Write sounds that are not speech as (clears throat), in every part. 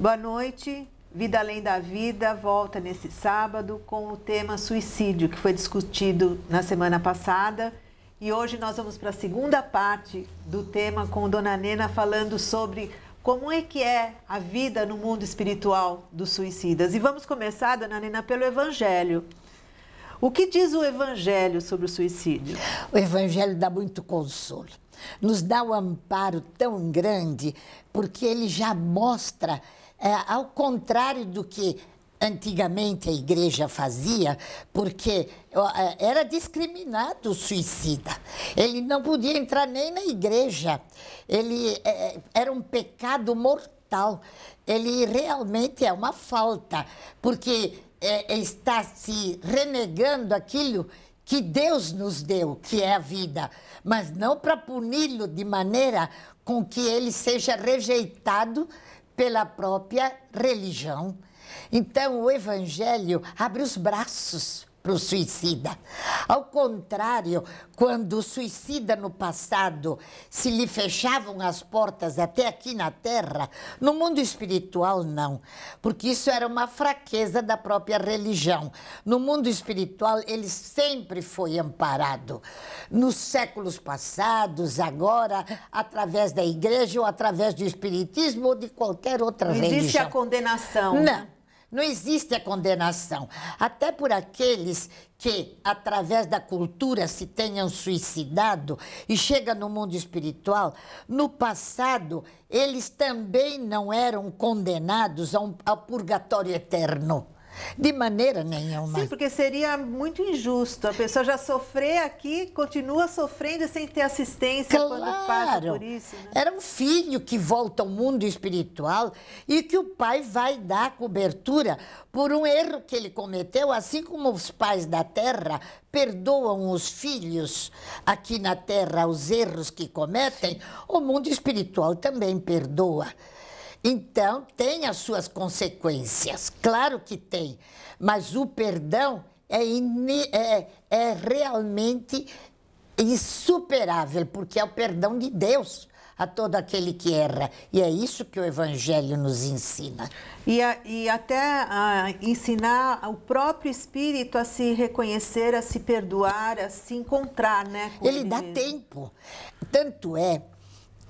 Boa noite. Vida Além da Vida volta nesse sábado com o tema suicídio, que foi discutido na semana passada. E hoje nós vamos para a segunda parte do tema com Dona Nena falando sobre como é que é a vida no mundo espiritual dos suicidas. E vamos começar, Dona Nena, pelo Evangelho. O que diz o Evangelho sobre o suicídio? O Evangelho dá muito consolo nos dá um amparo tão grande, porque ele já mostra é, ao contrário do que antigamente a igreja fazia, porque é, era discriminado o suicida. Ele não podia entrar nem na igreja. Ele é, é, era um pecado mortal. Ele realmente é uma falta, porque está se renegando aquilo que Deus nos deu, que é a vida, mas não para puni-lo de maneira com que ele seja rejeitado pela própria religião. Então, o Evangelho abre os braços para o suicida. Ao contrário, quando o suicida no passado se lhe fechavam as portas até aqui na Terra, no mundo espiritual não, porque isso era uma fraqueza da própria religião. No mundo espiritual ele sempre foi amparado. Nos séculos passados, agora, através da igreja ou através do espiritismo ou de qualquer outra não religião. Não existe a condenação. Não. Né? Não existe a condenação. Até por aqueles que, através da cultura, se tenham suicidado e chegam no mundo espiritual, no passado, eles também não eram condenados ao purgatório eterno. De maneira nenhuma. Sim, porque seria muito injusto. A pessoa já sofrer aqui, continua sofrendo sem ter assistência claro. quando passa por isso. Né? Era um filho que volta ao mundo espiritual e que o pai vai dar cobertura por um erro que ele cometeu, assim como os pais da terra perdoam os filhos aqui na terra os erros que cometem, o mundo espiritual também perdoa. Então, tem as suas consequências, claro que tem, mas o perdão é, é, é realmente insuperável, porque é o perdão de Deus a todo aquele que erra. E é isso que o Evangelho nos ensina. E, a, e até a, ah, ensinar o próprio Espírito a se reconhecer, a se perdoar, a se encontrar, né? Ele, ele, dá mesmo. tempo. Tanto é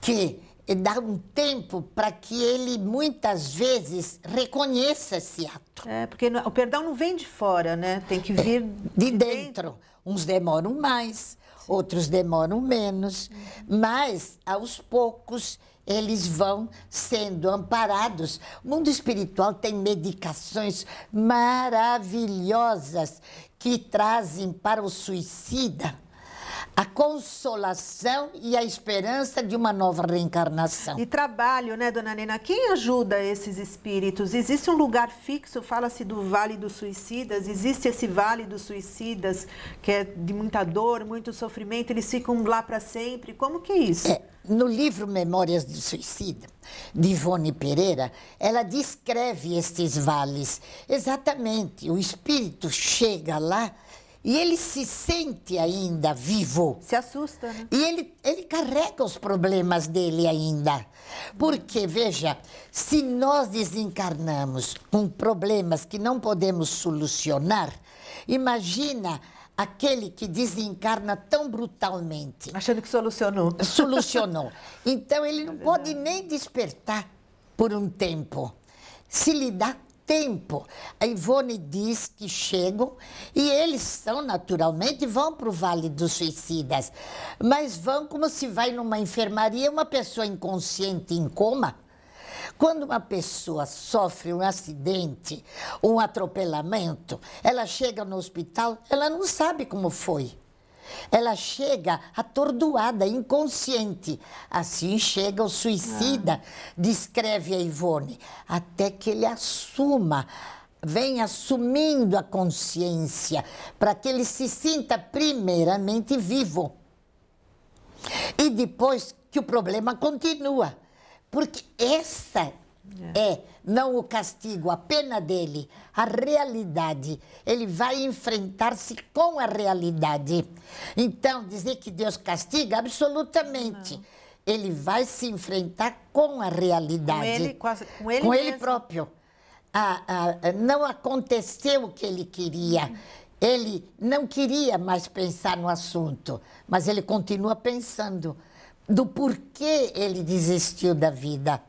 que é dar um tempo para que ele muitas vezes reconheça esse ato. É, porque é, o perdão não vem de fora, né? Tem que é, vir de, dentro. Uns demoram mais, Sim. outros demoram menos, uhum. mas aos poucos eles vão sendo amparados. O mundo espiritual tem medicações maravilhosas que trazem para o suicida a consolação e a esperança de uma nova reencarnação. E trabalho, né, dona Nena? Quem ajuda esses espíritos? Existe um lugar fixo? Fala-se do Vale dos Suicidas. Existe esse Vale dos Suicidas, que é de muita dor, muito sofrimento. Eles ficam lá para sempre. Como que é isso? É, no livro Memórias do Suicida, de Ivone Pereira, ela descreve estes vales. Exatamente. O espírito chega lá e ele se sente ainda vivo. Se assusta, né? E ele, ele carrega os problemas dele ainda. Porque, veja, se nós desencarnamos com problemas que não podemos solucionar, imagina aquele que desencarna tão brutalmente. Achando que solucionou. Solucionou. (laughs) Então ele não é pode nem despertar por um tempo. Se lidar tempo. A Ivone diz que chegam e eles são, naturalmente, vão para o Vale dos Suicidas, mas vão como se vai numa enfermaria uma pessoa inconsciente em coma. Quando uma pessoa sofre um acidente, um atropelamento, ela chega no hospital, ela não sabe como foi. Ela chega atordoada, inconsciente. Assim chega o suicida, ah. descreve a Ivone, até que ele assuma vem assumindo a consciência para que ele se sinta primeiramente vivo. E depois que o problema continua. Porque essa é. é, não o castigo, a pena dele, a realidade. Ele vai enfrentar-se com a realidade. Então, dizer que Deus castiga, absolutamente. Não. Ele vai se enfrentar com a realidade. Com ele, com, a, com ele, com ele próprio. não aconteceu o que ele queria. Ele não queria mais pensar no assunto, mas ele continua pensando do porquê ele desistiu da vida.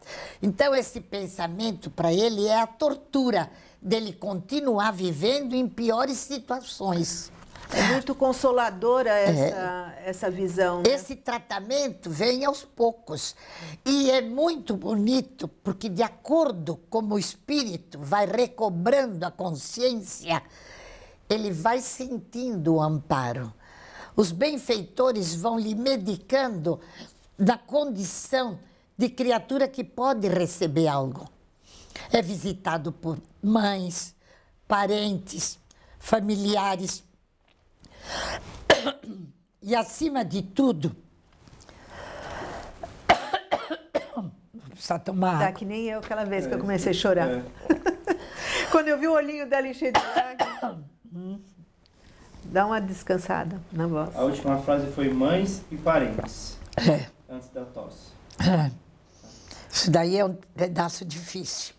Então, esse pensamento para ele é a tortura dele continuar vivendo em piores situações. É muito consoladora é. essa, é. essa visão. Né? Esse tratamento vem aos poucos. E é muito bonito, porque de acordo como o espírito vai recobrando a consciência, ele vai sentindo o amparo. Os benfeitores vão lhe medicando da condição de criatura que pode receber algo. É visitado por mães, parentes, familiares. (coughs) E, acima de tudo, precisa (coughs) tomar. Tá que nem eu aquela vez que eu comecei a chorar. É. (laughs) Quando eu vi o olhinho dela encher de (coughs) dá uma descansada na voz. A última frase foi mães e parentes. É. Antes da tosse. É. Isso daí é um pedaço difícil.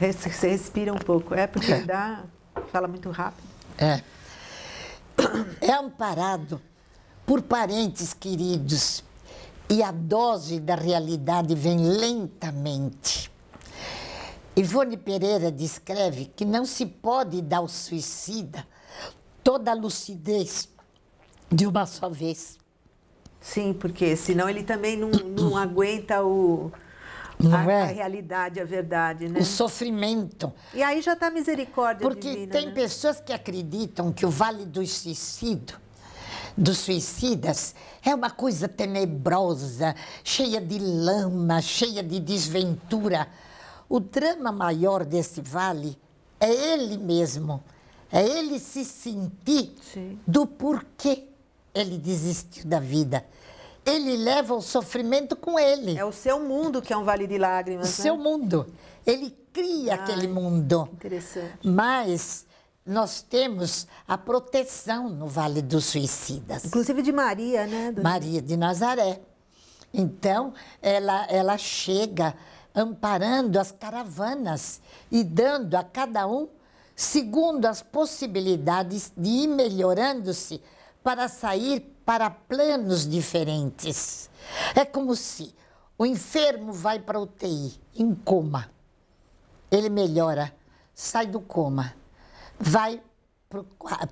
Você respira um pouco, é porque é. dá, fala muito rápido. É. É amparado por parentes queridos e a dose da realidade vem lentamente. Ivone Pereira descreve que não se pode dar ao suicida toda a lucidez de uma só vez. Sim, porque senão ele também não, não aguenta o, a, é? a, realidade, a verdade, né? O sofrimento. E aí já está a misericórdia Porque divina, tem né? pessoas que acreditam que o vale do suicídio, dos suicidas é uma coisa tenebrosa, cheia de lama, cheia de desventura. O drama maior desse vale é ele mesmo, é ele se sentir Sim. do porquê ele desistiu da vida. Ele leva o sofrimento com ele. É o seu mundo que é um vale de lágrimas. O né? seu mundo. Ele cria Ai, aquele mundo. Interessante. Mas nós temos a proteção no Vale dos Suicidas. Inclusive de Maria, né? Maria de Nazaré. Então, ela, ela chega amparando as caravanas e dando a cada um segundo as possibilidades de ir melhorando-se para sair para planos diferentes. É como se o enfermo vai para a UTI em coma. Ele melhora, sai do coma, vai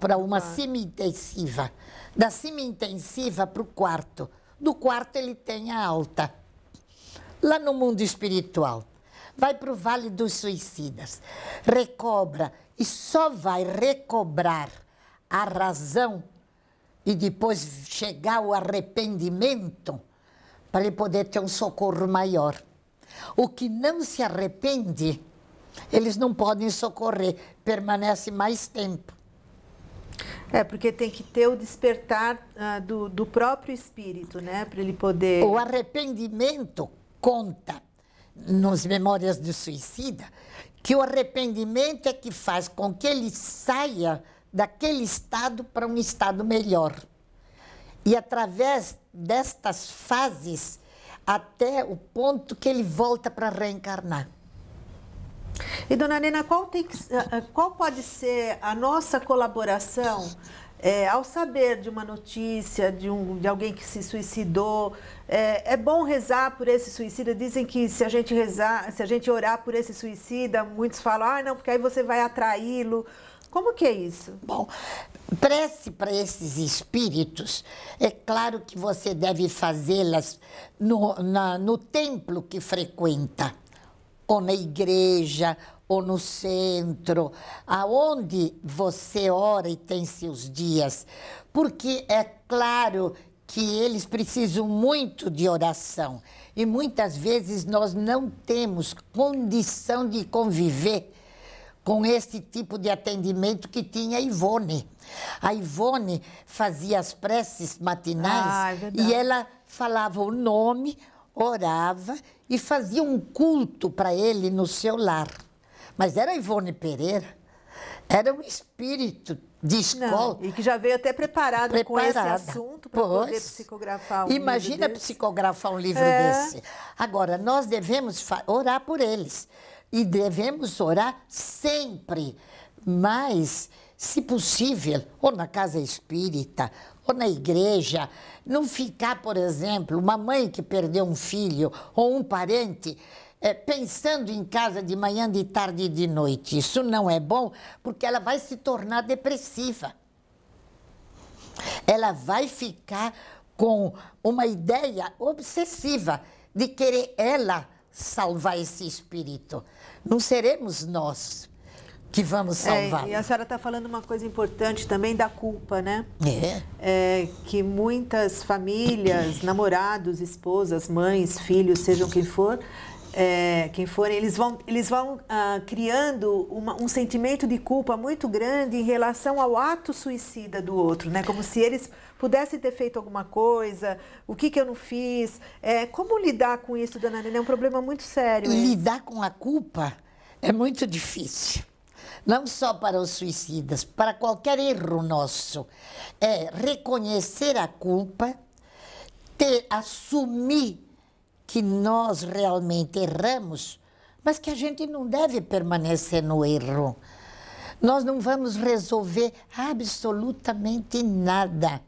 para uma semi-intensiva. Da semi-intensiva para o quarto. Do quarto ele tem a alta lá no mundo espiritual. Vai para o vale dos suicidas, recobra e só vai recobrar a razão e depois chegar o arrependimento para ele poder ter um socorro maior. O que não se arrepende, eles não podem socorrer, permanece mais tempo. É, porque tem que ter o despertar ah, do, do próprio espírito, né? Para ele poder. O arrependimento conta nos Memórias do Suicida que o arrependimento é que faz com que ele saia daquele estado para um estado melhor. E através destas fases até o ponto que ele volta para reencarnar. E dona Nena, qual, tem que, ah, ah, qual pode ser a nossa colaboração é, ao saber de uma notícia de, um, de alguém que se suicidou, é, é, bom rezar por esse suicida. Dizem que se a gente rezar, se a gente orar por esse suicida, muitos falam, ah, não, porque aí você vai atraí-lo. Como que é isso? Bom, prece para esses espíritos, é claro que você deve fazê-las no, na, no templo que frequenta ou na igreja, ou no centro, aonde você ora e tem seus dias, porque é claro que eles precisam muito de oração e muitas vezes nós não temos condição de conviver com esse tipo de atendimento que tinha a Ivone. A Ivone fazia as preces matinais ah, é e ela falava o nome, orava e fazia um culto para ele no seu lar. Mas era Ivone Pereira, era um espírito de escola. Não, e que já veio até preparado preparada. com esse assunto para poder psicografar um Imagina livro psicografar um livro é. desse. Agora, nós devemos orar por eles e devemos orar sempre, mas, se possível, ou na casa espírita, ou na igreja, não ficar, por exemplo, uma mãe que perdeu um filho ou um parente é, pensando em casa de manhã, de tarde e de noite. Isso não é bom porque ela vai se tornar depressiva. Ela vai ficar com uma ideia obsessiva de querer ela salvar esse espírito. Não seremos nós que vamos é, salvar. É, e a senhora está falando uma coisa importante também da culpa, né? É. é que muitas famílias, (clears throat) namorados, esposas, mães, filhos, sejam quem for, é, quem forem, eles vão, eles vão ah, criando uma, um sentimento de culpa muito grande em relação ao ato suicida do outro, né? Como se eles pudessem ter feito alguma coisa, o que, que eu não fiz. É, como lidar com isso, dona Nenê? É um problema muito sério. Lidar esse. com a culpa é muito difícil não só para os suicidas, para qualquer erro nosso, é reconhecer a culpa, ter, assumir que nós realmente erramos, mas que a gente não deve permanecer no erro. Nós não vamos resolver absolutamente nada.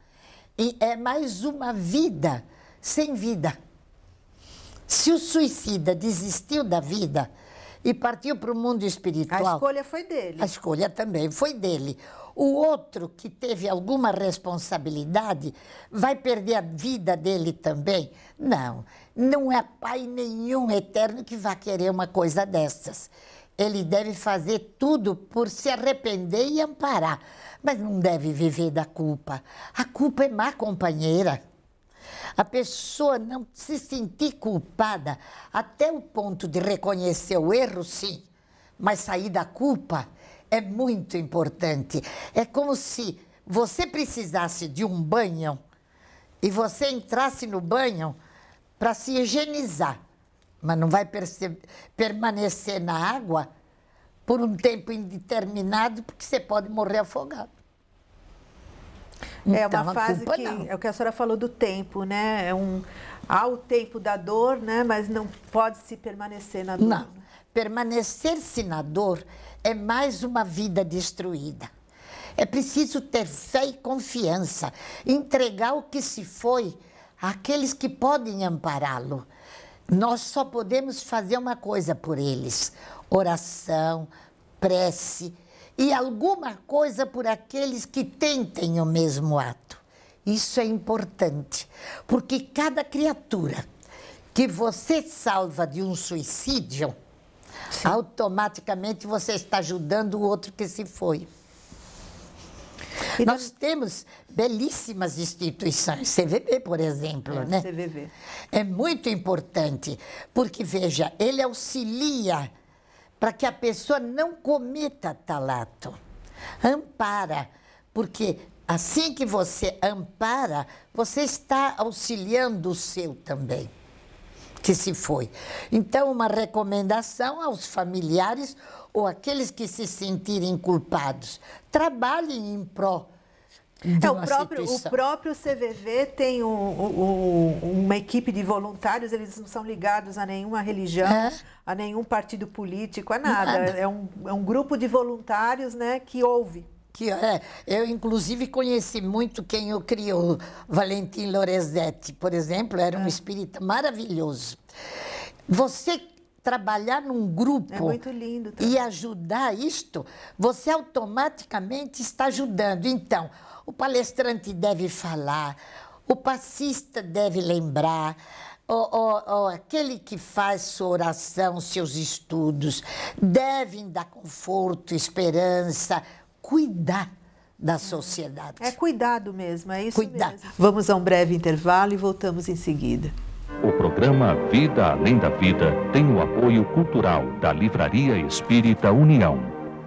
E é mais uma vida sem vida. Se o suicida desistiu da vida, e partiu para o mundo espiritual. A escolha foi dele. A escolha também foi dele. O outro que teve alguma responsabilidade vai perder a vida dele também? Não, não é pai nenhum eterno que vai querer uma coisa dessas. Ele deve fazer tudo por se arrepender e amparar, mas não deve viver da culpa. A culpa é má companheira. A pessoa não se sentir culpada até o ponto de reconhecer o erro, sim, mas sair da culpa é muito importante. É como se você precisasse de um banho e você entrasse no banho para se higienizar, mas não vai permanecer na água por um tempo indeterminado, porque você pode morrer afogado. É então, uma fase que não. é o que a senhora falou do tempo, né? É um há o tempo da dor, né? Mas não pode se permanecer na dor. Não, permanecer-se na dor é mais uma vida destruída. É preciso ter fé e confiança, entregar o que se foi àqueles que podem ampará-lo. Nós só podemos fazer uma coisa por eles: oração, prece e alguma coisa por aqueles que tentem o mesmo ato. Isso é importante, porque cada criatura que você salva de um suicídio, Sim. automaticamente você está ajudando o outro que se foi. E Nós não... temos belíssimas instituições, CVB por exemplo, é, né? CVB É muito importante, porque, veja, ele auxilia para que a pessoa não cometa talato. Ampara, porque assim que você ampara, você está auxiliando o seu também, que se foi. Então, uma recomendação aos familiares ou aqueles que se sentirem culpados: trabalhem em pró é, o, então, então, assim, próprio, o próprio CVV tem um, um, uma equipe de voluntários, eles não são ligados a nenhuma religião, é. a nenhum partido político, a nada. nada. É, um, é um grupo de voluntários né, que ouve. Que, é, eu, inclusive, conheci muito quem o criou, Valentim Lorezetti, por exemplo, era um é. espírita maravilhoso. Você trabalhar num grupo é muito lindo e ajudar isto, você automaticamente está ajudando. Então, o palestrante deve falar, o passista deve lembrar, ou, ou, ou, aquele que faz sua oração, seus estudos, devem dar conforto, esperança, cuidar da sociedade. É cuidado mesmo, é isso cuidar. mesmo. Vamos a um breve intervalo e voltamos em seguida. O programa Vida Além da Vida tem o apoio cultural da Livraria Espírita União.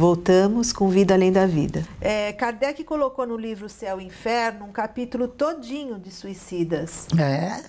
Voltamos com Vida Além da Vida. É, Kardec colocou no livro Céu e Inferno um capítulo todinho de suicidas. É.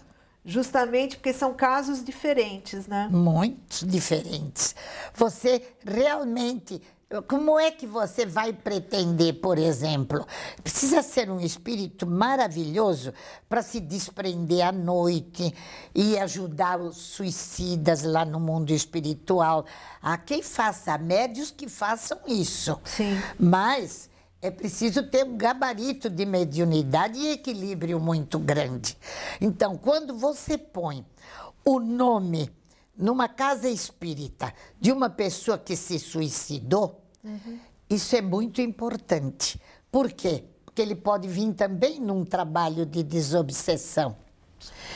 Justamente porque são casos diferentes, né? Muito diferentes. Você realmente como é que você vai pretender, por exemplo? Precisa ser um espírito maravilhoso para se desprender à noite e ajudar os suicidas lá no mundo espiritual. Há quem faça, há médios que façam isso. Sim. Mas é preciso ter um gabarito de mediunidade e equilíbrio muito grande. Então, quando você põe o nome numa casa espírita de uma pessoa que se suicidou, uhum. isso é muito importante. Por quê? Porque ele pode vir também num trabalho de desobsessão.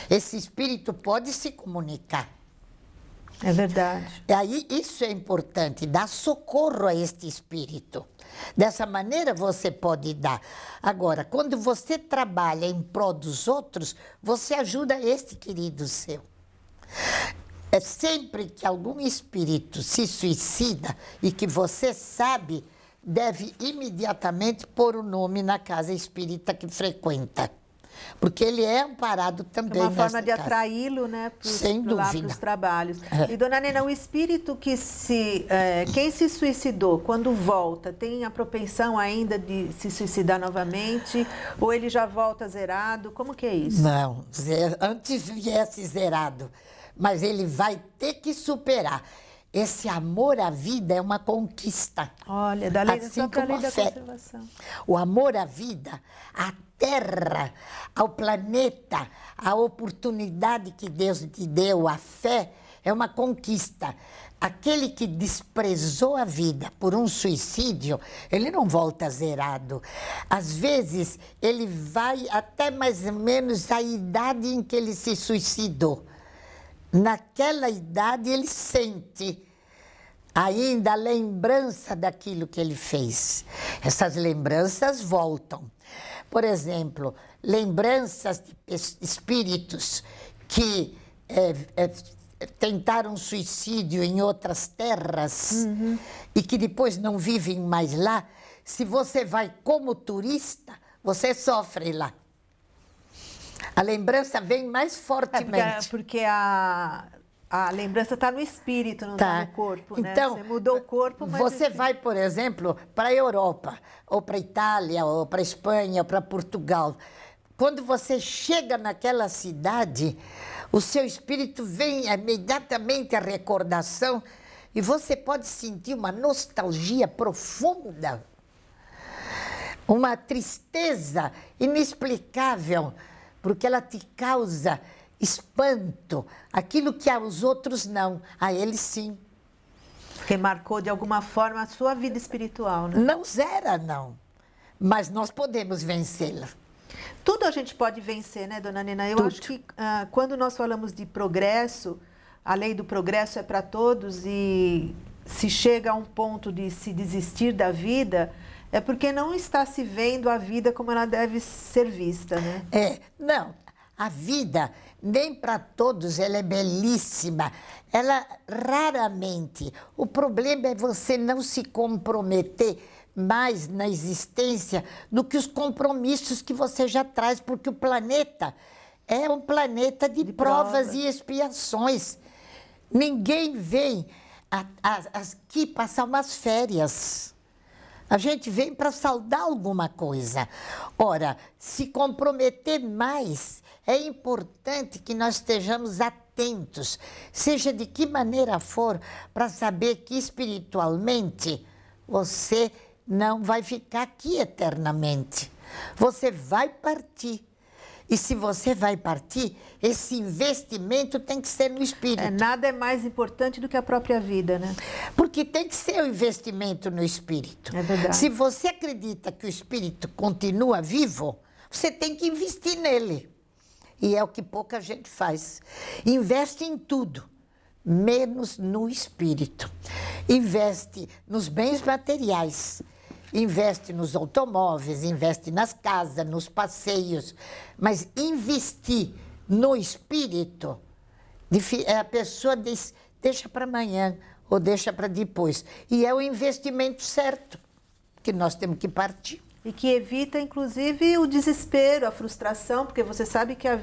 Esse espírito pode se comunicar. É verdade. E aí isso é importante, dar socorro a este espírito. Dessa maneira você pode dar. Agora, quando você trabalha em prol dos outros, você ajuda este querido seu. É sempre que algum espírito se suicida e que você sabe, deve imediatamente pôr o nome na casa espírita que frequenta. Porque ele é amparado é também. É uma forma de atraí-lo, né? Sem dúvida. Para os trabalhos. É. E, dona Nena, o espírito que se. É, quem se suicidou, quando volta, tem a propensão ainda de se suicidar novamente? Ou ele já volta zerado? Como que é isso? Não, antes viesse zerado mas ele vai ter que superar. Esse amor à vida é uma conquista. Olha, da lei, assim como lei da fé. conservação. O amor à vida, à terra, ao planeta, à oportunidade que Deus te deu, à fé, é uma conquista. Aquele que desprezou a vida por um suicídio, ele não volta zerado. Às vezes, ele vai até mais ou menos a idade em que ele se suicidou naquela idade ele sente ainda a lembrança daquilo que ele fez. Essas lembranças voltam. Por exemplo, lembranças de espíritos que é, é, tentaram suicídio em outras terras uhum. e que depois não vivem mais lá. Se você vai como turista, você sofre lá. A lembrança vem mais fortemente. É porque, porque a, a lembrança está no espírito, não está tá no corpo, né? Então, você mudou o corpo, mas... Você assim. vai, por exemplo, para a Europa, ou para a Itália, ou para a Espanha, ou para Portugal. Quando você chega naquela cidade, o seu espírito vem é imediatamente à recordação e você pode sentir uma nostalgia profunda, uma tristeza inexplicável porque ela te causa espanto, aquilo que aos outros não, a eles sim. Remarcou de alguma forma a sua vida espiritual, né? Não zera, não. Mas nós podemos vencê-la. Tudo a gente pode vencer, né, dona Nina? Eu Tudo. acho que uh, quando nós falamos de progresso, a lei do progresso é para todos e se chega a um ponto de se desistir da vida, é porque não está se vendo a vida como ela deve ser vista, né? É, não. A vida, nem para todos, ela é belíssima. Ela raramente. O problema é você não se comprometer mais na existência do que os compromissos que você já traz, porque o planeta é um planeta de, de provas prova. e expiações. Ninguém vem aqui passar umas férias. A gente vem para saudar alguma coisa. Ora, se comprometer mais, é importante que nós estejamos atentos, seja de que maneira for, para saber que espiritualmente você não vai ficar aqui eternamente. Você vai partir. E se você vai partir, esse investimento tem que ser no espírito. É, nada é mais importante do que a própria vida, né? Porque tem que ser o um investimento no espírito. É verdade. Se você acredita que o espírito continua vivo, você tem que investir nele. E é o que pouca gente faz. Investe em tudo, menos no espírito. Investe nos bens materiais investe nos automóveis, investe nas casas, nos passeios, mas investir no espírito, a pessoa diz, deixa para amanhã ou deixa para depois. E é o investimento certo que nós temos que partir. E que evita, inclusive, o desespero, a frustração, porque você sabe que a,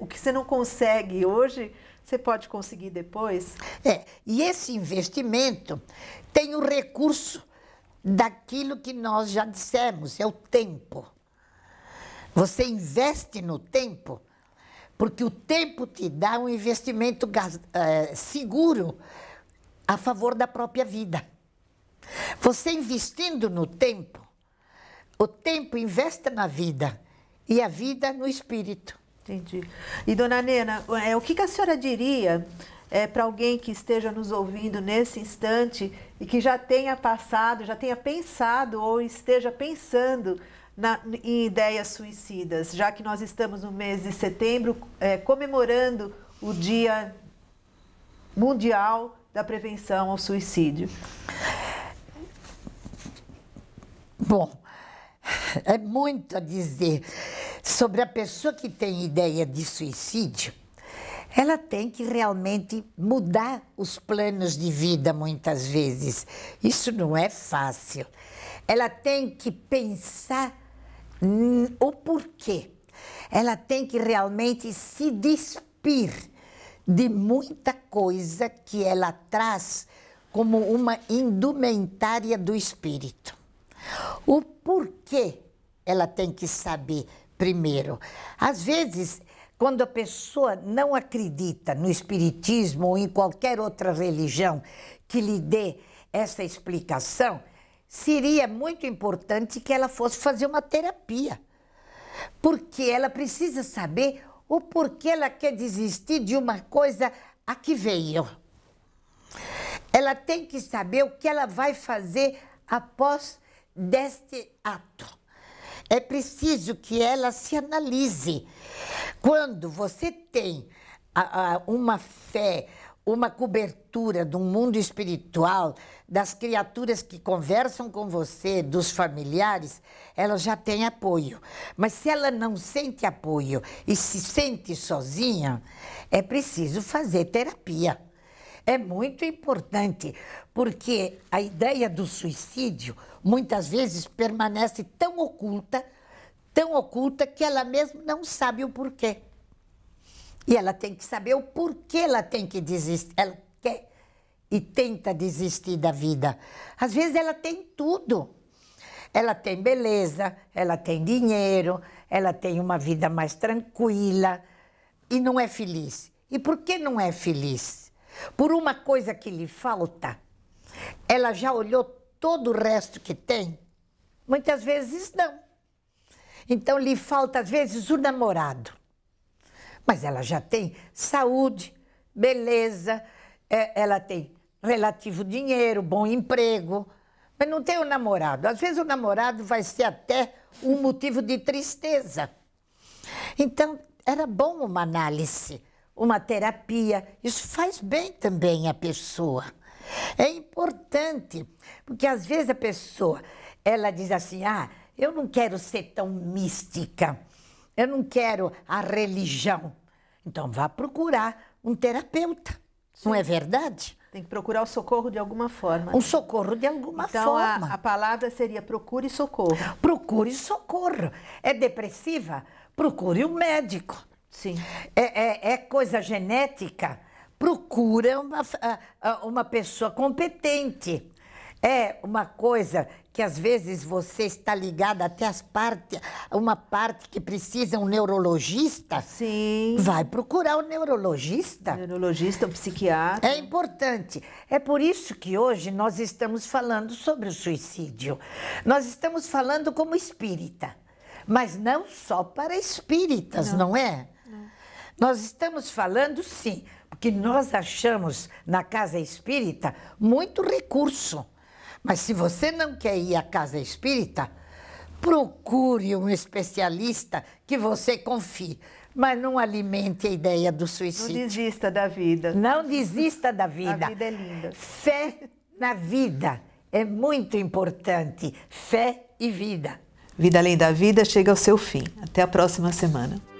o que você não consegue hoje, você pode conseguir depois. É, e esse investimento tem o um recurso daquilo que nós já dissemos, é o tempo. Você investe no tempo, porque o tempo te dá um investimento eh, seguro a favor da própria vida. Você investindo no tempo, o tempo investe na vida e a vida no espírito. Entendi. E dona Nena, é, o que a senhora diria é, para alguém que esteja nos ouvindo nesse instante e que já tenha passado, já tenha pensado ou esteja pensando na, em ideias suicidas, já que nós estamos no mês de setembro é, comemorando o Dia Mundial da Prevenção ao Suicídio? Bom, é muito a dizer sobre a pessoa que tem ideia de suicídio ela tem que realmente mudar os planos de vida muitas vezes. Isso não é fácil. Ela tem que pensar o porquê. Ela tem que realmente se despir de muita coisa que ela traz como uma indumentária do espírito. O porquê ela tem que saber primeiro. Às vezes quando a pessoa não acredita no espiritismo ou em qualquer outra religião que lhe dê essa explicação, seria muito importante que ela fosse fazer uma terapia. Porque ela precisa saber o porquê ela quer desistir de uma coisa a que veio. Ela tem que saber o que ela vai fazer após deste ato. É preciso que ela se analise. Quando você tem a, a, uma fé, uma cobertura do mundo espiritual, das criaturas que conversam com você, dos familiares, ela já tem apoio. Mas se ela não sente apoio e se sente sozinha, é preciso fazer terapia. É muito importante, porque a ideia do suicídio muitas vezes permanece tão oculta tão oculta que ela mesma não sabe o porquê. E ela tem que saber o porquê ela tem que desistir. Ela quer e tenta desistir da vida. Às vezes ela tem tudo. Ela tem beleza, ela tem dinheiro, ela tem uma vida mais tranquila e não é feliz. E por que não é feliz? Por uma coisa que lhe falta. Ela já olhou todo o resto que tem? Muitas vezes não. Então lhe falta às vezes o namorado. Mas ela já tem saúde, beleza, é, ela tem relativo dinheiro, bom emprego, mas não tem o namorado. Às vezes o namorado vai ser até um motivo de tristeza. Então, era bom uma análise, uma terapia. Isso faz bem também à pessoa. É importante, porque às vezes a pessoa, ela diz assim, ah, eu não quero ser tão mística. Eu não quero a religião. Então vá procurar um terapeuta. Sim. Não é verdade? Tem que procurar o socorro de alguma forma. Um né? socorro de alguma então, forma. Então a, a palavra seria procure socorro. Procure socorro. É depressiva? Procure um médico. Sim. É, é, é coisa genética? Procura uma, uma pessoa competente. É uma coisa que às vezes você está ligada até as partes, uma parte que precisa um neurologista. Sim. Vai procurar o neurologista. neurologista, ou psiquiatra. É importante. É por isso que hoje nós estamos falando sobre o suicídio. Nós estamos falando como espírita, mas não só para espíritas, não, não é? Não. Nós estamos falando, sim, porque nós achamos na casa espírita muito recurso mas se você não quer ir à casa espírita, procure um especialista que você confie. Mas não alimente a ideia do suicídio. Não desista da vida. Não desista da vida. A vida é linda. Fé na vida é muito importante. Fé e vida. Vida Além da Vida chega ao seu fim. Até a próxima semana.